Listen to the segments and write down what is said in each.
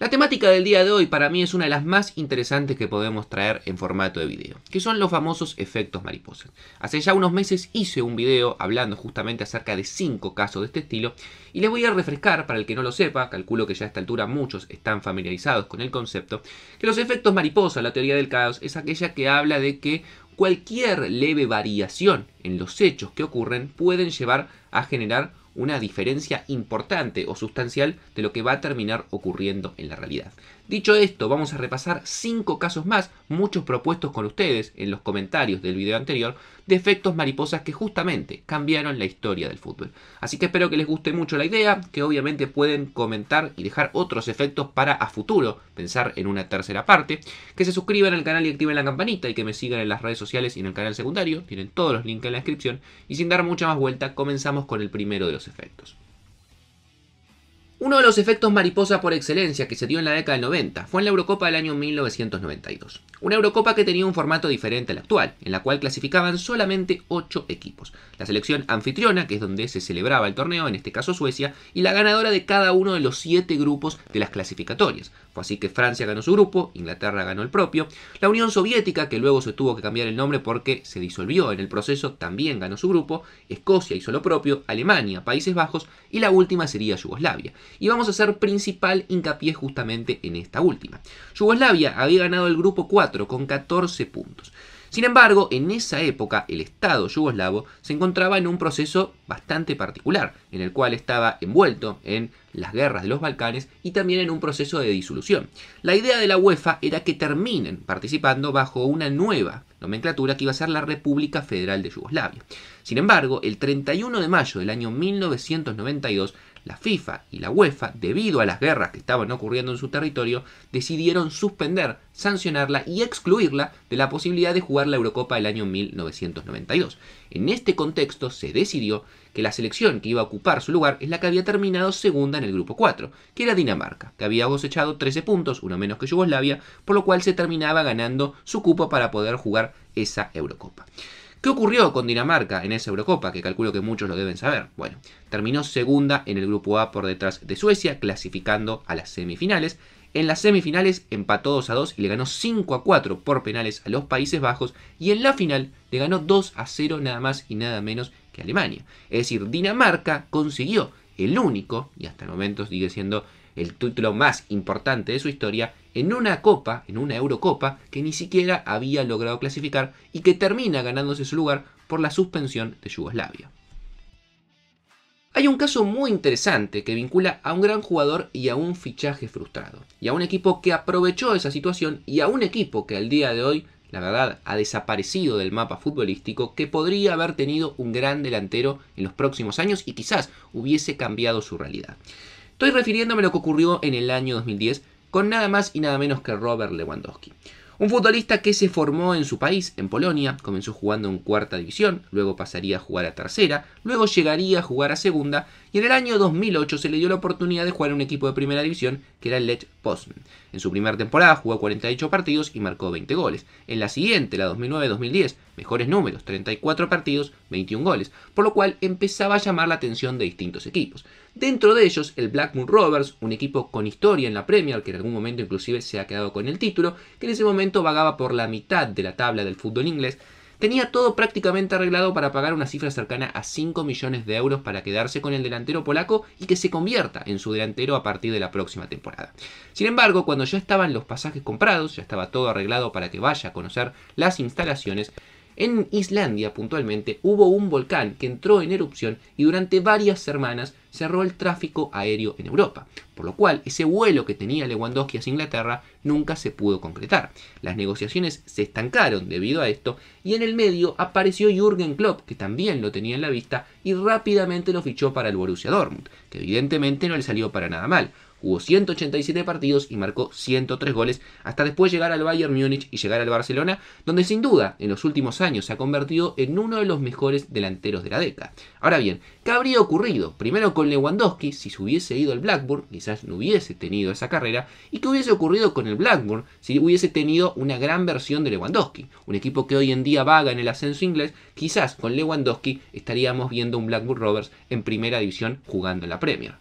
La temática del día de hoy para mí es una de las más interesantes que podemos traer en formato de video, que son los famosos efectos mariposas. Hace ya unos meses hice un video hablando justamente acerca de cinco casos de este estilo y les voy a refrescar para el que no lo sepa, calculo que ya a esta altura muchos están familiarizados con el concepto, que los efectos mariposas, la teoría del caos, es aquella que habla de que cualquier leve variación en los hechos que ocurren pueden llevar a generar una diferencia importante o sustancial de lo que va a terminar ocurriendo en la realidad. Dicho esto, vamos a repasar 5 casos más, muchos propuestos con ustedes en los comentarios del video anterior, de efectos mariposas que justamente cambiaron la historia del fútbol. Así que espero que les guste mucho la idea, que obviamente pueden comentar y dejar otros efectos para a futuro, pensar en una tercera parte, que se suscriban al canal y activen la campanita y que me sigan en las redes sociales y en el canal secundario, tienen todos los links en la descripción, y sin dar mucha más vuelta comenzamos con el primero de los efectos. Uno de los efectos mariposa por excelencia que se dio en la década del 90 fue en la Eurocopa del año 1992. Una Eurocopa que tenía un formato diferente al actual, en la cual clasificaban solamente 8 equipos. La selección anfitriona, que es donde se celebraba el torneo, en este caso Suecia, y la ganadora de cada uno de los 7 grupos de las clasificatorias. Así que Francia ganó su grupo, Inglaterra ganó el propio. La Unión Soviética, que luego se tuvo que cambiar el nombre porque se disolvió en el proceso, también ganó su grupo. Escocia hizo lo propio, Alemania, Países Bajos y la última sería Yugoslavia. Y vamos a hacer principal hincapié justamente en esta última. Yugoslavia había ganado el grupo 4 con 14 puntos. Sin embargo, en esa época el Estado yugoslavo se encontraba en un proceso bastante particular, en el cual estaba envuelto en las guerras de los Balcanes y también en un proceso de disolución. La idea de la UEFA era que terminen participando bajo una nueva nomenclatura que iba a ser la República Federal de Yugoslavia. Sin embargo, el 31 de mayo del año 1992, la FIFA y la UEFA, debido a las guerras que estaban ocurriendo en su territorio, decidieron suspender, sancionarla y excluirla de la posibilidad de jugar la Eurocopa del año 1992. En este contexto se decidió que la selección que iba a ocupar su lugar es la que había terminado segunda en el grupo 4, que era Dinamarca, que había cosechado 13 puntos, uno menos que Yugoslavia, por lo cual se terminaba ganando su cupo para poder jugar esa Eurocopa. ¿Qué ocurrió con Dinamarca en esa Eurocopa? Que calculo que muchos lo deben saber. Bueno, terminó segunda en el grupo A por detrás de Suecia, clasificando a las semifinales. En las semifinales empató 2 a 2 y le ganó 5 a 4 por penales a los Países Bajos. Y en la final le ganó 2 a 0 nada más y nada menos que Alemania. Es decir, Dinamarca consiguió el único, y hasta el momento sigue siendo el título más importante de su historia, en una copa, en una Eurocopa, que ni siquiera había logrado clasificar y que termina ganándose su lugar por la suspensión de Yugoslavia. Hay un caso muy interesante que vincula a un gran jugador y a un fichaje frustrado, y a un equipo que aprovechó esa situación y a un equipo que al día de hoy, la verdad, ha desaparecido del mapa futbolístico, que podría haber tenido un gran delantero en los próximos años y quizás hubiese cambiado su realidad. Estoy refiriéndome a lo que ocurrió en el año 2010 con nada más y nada menos que Robert Lewandowski. Un futbolista que se formó en su país, en Polonia, comenzó jugando en cuarta división, luego pasaría a jugar a tercera, luego llegaría a jugar a segunda y en el año 2008 se le dio la oportunidad de jugar en un equipo de primera división que era el Lech Postman. En su primera temporada jugó 48 partidos y marcó 20 goles. En la siguiente, la 2009-2010, mejores números, 34 partidos, 21 goles, por lo cual empezaba a llamar la atención de distintos equipos. Dentro de ellos, el Blackmoor Rovers, un equipo con historia en la Premier, que en algún momento inclusive se ha quedado con el título, que en ese momento vagaba por la mitad de la tabla del fútbol inglés, tenía todo prácticamente arreglado para pagar una cifra cercana a 5 millones de euros para quedarse con el delantero polaco y que se convierta en su delantero a partir de la próxima temporada. Sin embargo, cuando ya estaban los pasajes comprados, ya estaba todo arreglado para que vaya a conocer las instalaciones, en Islandia, puntualmente, hubo un volcán que entró en erupción y durante varias semanas cerró el tráfico aéreo en Europa, por lo cual ese vuelo que tenía Lewandowski hacia Inglaterra nunca se pudo concretar. Las negociaciones se estancaron debido a esto y en el medio apareció Jürgen Klopp, que también lo tenía en la vista y rápidamente lo fichó para el Borussia Dortmund, que evidentemente no le salió para nada mal. Hubo 187 partidos y marcó 103 goles, hasta después llegar al Bayern Múnich y llegar al Barcelona, donde sin duda en los últimos años se ha convertido en uno de los mejores delanteros de la década. Ahora bien, ¿qué habría ocurrido? Primero con Lewandowski, si se hubiese ido al Blackburn, quizás no hubiese tenido esa carrera, y qué hubiese ocurrido con el Blackburn si hubiese tenido una gran versión de Lewandowski, un equipo que hoy en día vaga en el ascenso inglés, quizás con Lewandowski estaríamos viendo un Blackburn Rovers en primera división jugando en la Premier.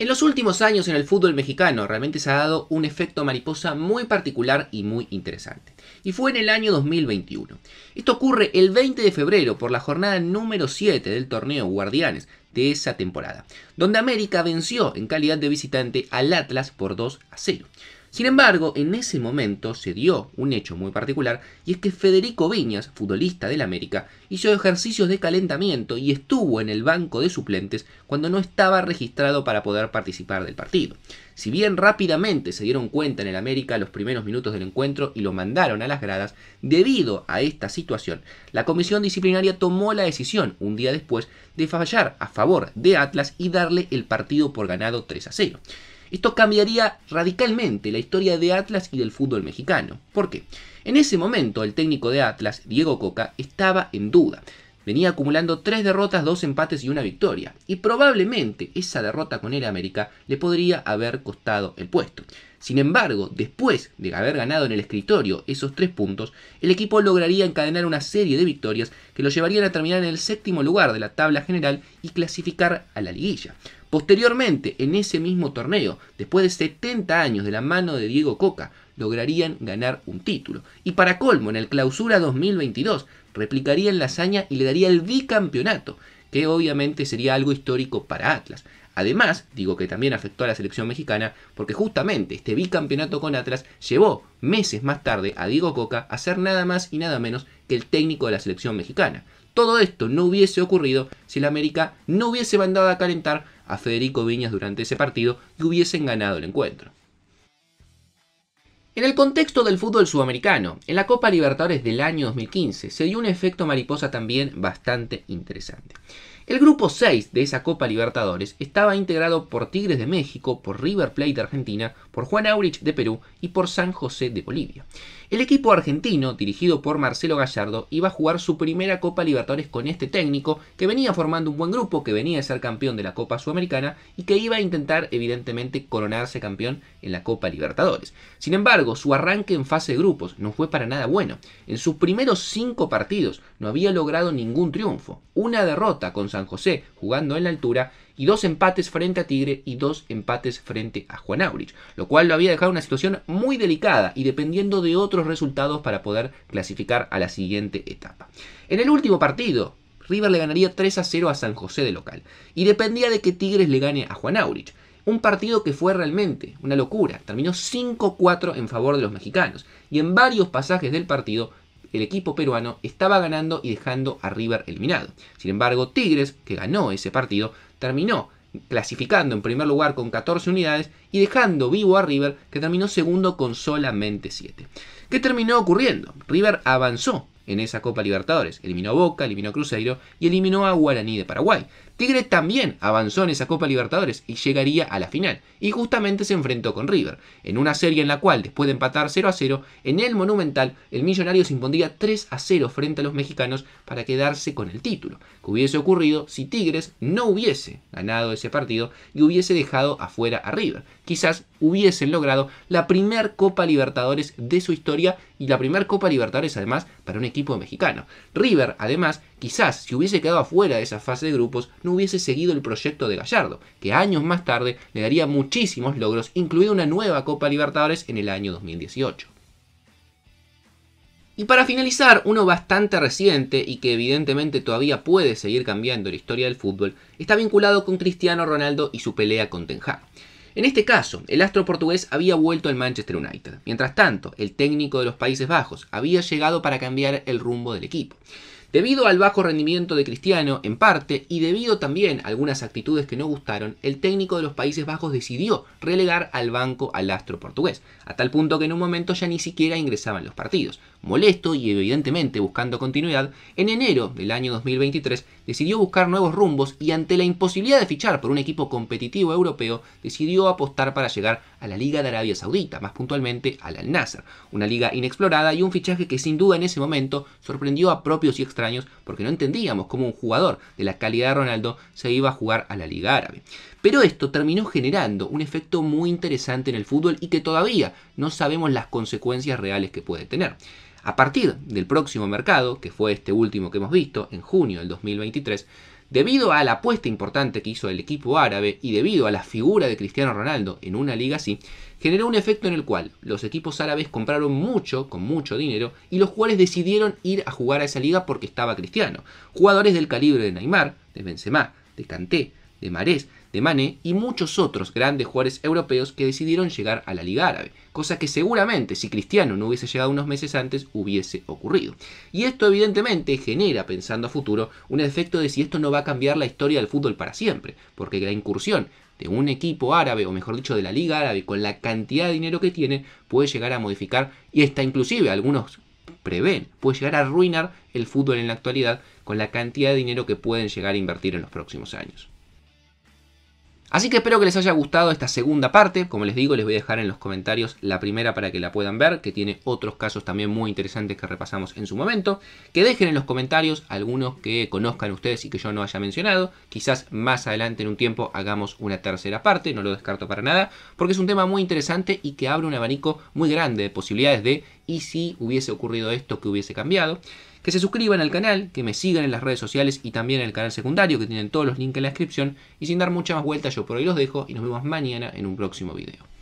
En los últimos años en el fútbol mexicano realmente se ha dado un efecto mariposa muy particular y muy interesante. Y fue en el año 2021. Esto ocurre el 20 de febrero por la jornada número 7 del torneo Guardianes de esa temporada, donde América venció en calidad de visitante al Atlas por 2 a 0. Sin embargo, en ese momento se dio un hecho muy particular y es que Federico Viñas, futbolista del América, hizo ejercicios de calentamiento y estuvo en el banco de suplentes cuando no estaba registrado para poder participar del partido. Si bien rápidamente se dieron cuenta en el América los primeros minutos del encuentro y lo mandaron a las gradas, debido a esta situación, la comisión disciplinaria tomó la decisión un día después de fallar a favor de Atlas y darle el partido por ganado 3 a 0. Esto cambiaría radicalmente la historia de Atlas y del fútbol mexicano. ¿Por qué? En ese momento el técnico de Atlas, Diego Coca, estaba en duda. Venía acumulando tres derrotas, dos empates y una victoria. Y probablemente esa derrota con el América le podría haber costado el puesto. Sin embargo, después de haber ganado en el escritorio esos tres puntos, el equipo lograría encadenar una serie de victorias que lo llevarían a terminar en el séptimo lugar de la tabla general y clasificar a la liguilla. Posteriormente, en ese mismo torneo, después de 70 años de la mano de Diego Coca, lograrían ganar un título. Y para colmo, en el clausura 2022, replicarían la hazaña y le daría el bicampeonato, que obviamente sería algo histórico para Atlas. Además, digo que también afectó a la selección mexicana porque justamente este bicampeonato con Atlas llevó meses más tarde a Diego Coca a ser nada más y nada menos que el técnico de la selección mexicana. Todo esto no hubiese ocurrido si la América no hubiese mandado a calentar a Federico Viñas durante ese partido y hubiesen ganado el encuentro. En el contexto del fútbol sudamericano, en la Copa Libertadores del año 2015 se dio un efecto mariposa también bastante interesante. El grupo 6 de esa Copa Libertadores estaba integrado por Tigres de México, por River Plate de Argentina, por Juan Aurich de Perú y por San José de Bolivia. El equipo argentino, dirigido por Marcelo Gallardo, iba a jugar su primera Copa Libertadores con este técnico, que venía formando un buen grupo, que venía de ser campeón de la Copa Sudamericana y que iba a intentar, evidentemente, coronarse campeón en la Copa Libertadores. Sin embargo, su arranque en fase de grupos no fue para nada bueno. En sus primeros cinco partidos no había logrado ningún triunfo. Una derrota con San José jugando en la altura y dos empates frente a Tigre y dos empates frente a Juan Aurich, lo cual lo había dejado en una situación muy delicada y dependiendo de otros resultados para poder clasificar a la siguiente etapa. En el último partido, River le ganaría 3 a 0 a San José de local y dependía de que Tigres le gane a Juan Aurich. Un partido que fue realmente una locura. Terminó 5-4 en favor de los mexicanos. Y en varios pasajes del partido, el equipo peruano estaba ganando y dejando a River eliminado. Sin embargo, Tigres, que ganó ese partido, terminó clasificando en primer lugar con 14 unidades y dejando vivo a River, que terminó segundo con solamente 7. ¿Qué terminó ocurriendo? River avanzó en esa Copa Libertadores. Eliminó a Boca, eliminó a Cruzeiro y eliminó a Guaraní de Paraguay. Tigre también avanzó en esa Copa Libertadores y llegaría a la final. Y justamente se enfrentó con River, en una serie en la cual, después de empatar 0 a 0, en el Monumental, el Millonario se impondría 3 a 0 frente a los mexicanos para quedarse con el título, que hubiese ocurrido si Tigres no hubiese ganado ese partido y hubiese dejado afuera a River. Quizás hubiesen logrado la primera Copa Libertadores de su historia y la primera Copa Libertadores además para un equipo mexicano. River además quizás si hubiese quedado afuera de esa fase de grupos no hubiese seguido el proyecto de Gallardo, que años más tarde le daría muchísimos logros, incluida una nueva Copa Libertadores en el año 2018. Y para finalizar, uno bastante reciente y que evidentemente todavía puede seguir cambiando la historia del fútbol, está vinculado con Cristiano Ronaldo y su pelea con Ten En este caso, el astro portugués había vuelto al Manchester United. Mientras tanto, el técnico de los Países Bajos había llegado para cambiar el rumbo del equipo. Debido al bajo rendimiento de Cristiano, en parte, y debido también a algunas actitudes que no gustaron, el técnico de los Países Bajos decidió relegar al banco al astro portugués, a tal punto que en un momento ya ni siquiera ingresaban los partidos molesto y evidentemente buscando continuidad, en enero del año 2023 decidió buscar nuevos rumbos y ante la imposibilidad de fichar por un equipo competitivo europeo, decidió apostar para llegar a la Liga de Arabia Saudita, más puntualmente al Al Nasser, una liga inexplorada y un fichaje que sin duda en ese momento sorprendió a propios y extraños porque no entendíamos cómo un jugador de la calidad de Ronaldo se iba a jugar a la Liga Árabe. Pero esto terminó generando un efecto muy interesante en el fútbol y que todavía no sabemos las consecuencias reales que puede tener. A partir del próximo mercado, que fue este último que hemos visto, en junio del 2023, debido a la apuesta importante que hizo el equipo árabe y debido a la figura de Cristiano Ronaldo en una liga así, generó un efecto en el cual los equipos árabes compraron mucho, con mucho dinero, y los jugadores decidieron ir a jugar a esa liga porque estaba Cristiano. Jugadores del calibre de Neymar, de Benzema, de Kanté, de Marés, de Mané y muchos otros grandes jugadores europeos que decidieron llegar a la Liga Árabe, cosa que seguramente si Cristiano no hubiese llegado unos meses antes hubiese ocurrido. Y esto evidentemente genera, pensando a futuro, un efecto de si esto no va a cambiar la historia del fútbol para siempre, porque la incursión de un equipo árabe, o mejor dicho, de la Liga Árabe, con la cantidad de dinero que tiene, puede llegar a modificar, y está inclusive algunos prevén, puede llegar a arruinar el fútbol en la actualidad con la cantidad de dinero que pueden llegar a invertir en los próximos años. Así que espero que les haya gustado esta segunda parte. Como les digo, les voy a dejar en los comentarios la primera para que la puedan ver, que tiene otros casos también muy interesantes que repasamos en su momento. Que dejen en los comentarios algunos que conozcan ustedes y que yo no haya mencionado. Quizás más adelante en un tiempo hagamos una tercera parte, no lo descarto para nada, porque es un tema muy interesante y que abre un abanico muy grande de posibilidades de y si hubiese ocurrido esto, que hubiese cambiado que se suscriban al canal, que me sigan en las redes sociales y también en el canal secundario que tienen todos los links en la descripción y sin dar mucha más vuelta yo por hoy los dejo y nos vemos mañana en un próximo video.